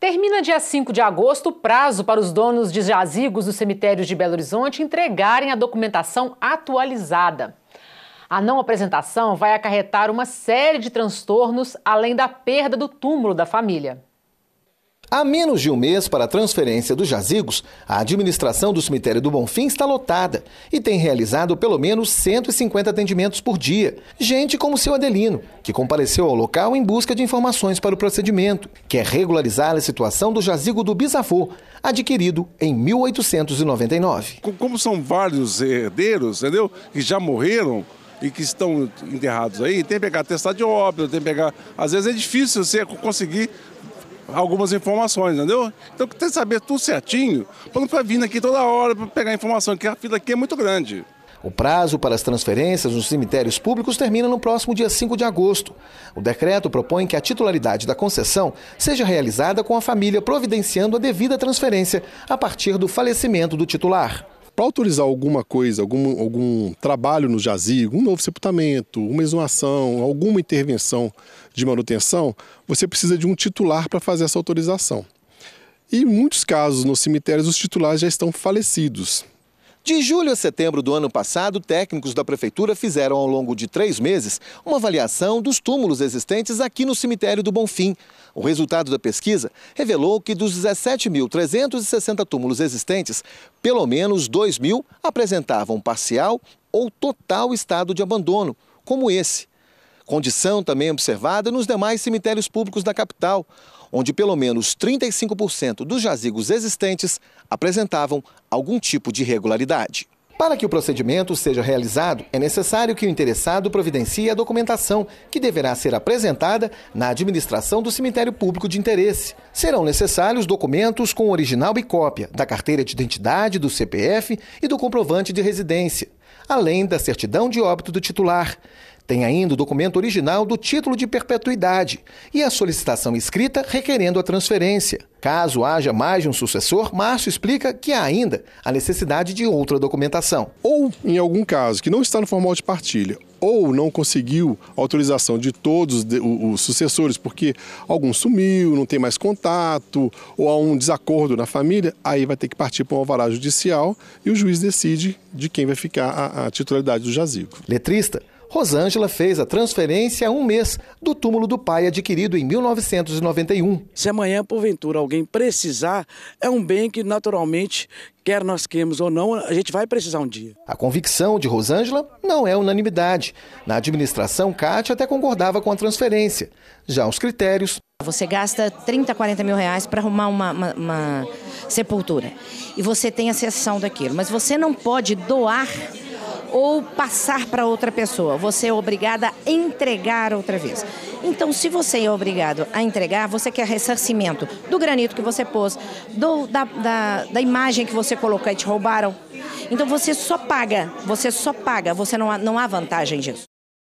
Termina dia 5 de agosto o prazo para os donos de jazigos dos cemitérios de Belo Horizonte entregarem a documentação atualizada. A não apresentação vai acarretar uma série de transtornos, além da perda do túmulo da família. Há menos de um mês para a transferência dos jazigos, a administração do cemitério do Bonfim está lotada e tem realizado pelo menos 150 atendimentos por dia. Gente como seu Adelino, que compareceu ao local em busca de informações para o procedimento, que é regularizar a situação do jazigo do bisavô, adquirido em 1899. Como são vários herdeiros, entendeu? Que já morreram, e que estão enterrados aí, tem que pegar testado de obra, tem que pegar. Às vezes é difícil você conseguir algumas informações, entendeu? Então tem que saber tudo certinho, para não ficar vindo aqui toda hora para pegar informação, que a fila aqui é muito grande. O prazo para as transferências nos cemitérios públicos termina no próximo dia 5 de agosto. O decreto propõe que a titularidade da concessão seja realizada com a família providenciando a devida transferência a partir do falecimento do titular para autorizar alguma coisa, algum, algum trabalho no jazigo, um novo sepultamento, uma exumação, alguma intervenção de manutenção, você precisa de um titular para fazer essa autorização. E em muitos casos nos cemitérios, os titulares já estão falecidos. De julho a setembro do ano passado, técnicos da prefeitura fizeram ao longo de três meses uma avaliação dos túmulos existentes aqui no cemitério do Bonfim. O resultado da pesquisa revelou que dos 17.360 túmulos existentes, pelo menos 2.000 apresentavam parcial ou total estado de abandono, como esse. Condição também observada nos demais cemitérios públicos da capital onde pelo menos 35% dos jazigos existentes apresentavam algum tipo de irregularidade. Para que o procedimento seja realizado, é necessário que o interessado providencie a documentação que deverá ser apresentada na administração do cemitério público de interesse. Serão necessários documentos com original e cópia da carteira de identidade, do CPF e do comprovante de residência, além da certidão de óbito do titular. Tem ainda o documento original do título de perpetuidade e a solicitação escrita requerendo a transferência. Caso haja mais de um sucessor, Márcio explica que há ainda a necessidade de outra documentação. Ou, em algum caso, que não está no formal de partilha, ou não conseguiu autorização de todos os sucessores, porque algum sumiu, não tem mais contato, ou há um desacordo na família, aí vai ter que partir para um alvará judicial e o juiz decide de quem vai ficar a, a titularidade do jazigo. Letrista Rosângela fez a transferência há um mês do túmulo do pai adquirido em 1991. Se amanhã, porventura, alguém precisar, é um bem que naturalmente, quer nós queiramos ou não, a gente vai precisar um dia. A convicção de Rosângela não é unanimidade. Na administração, Cátia até concordava com a transferência. Já os critérios. Você gasta 30, 40 mil reais para arrumar uma, uma, uma sepultura. E você tem a cessão daquilo. Mas você não pode doar ou passar para outra pessoa. Você é obrigada a entregar outra vez. Então, se você é obrigado a entregar, você quer ressarcimento do granito que você pôs, do, da, da, da imagem que você colocou e te roubaram. Então, você só paga, você só paga, você não não há vantagem disso.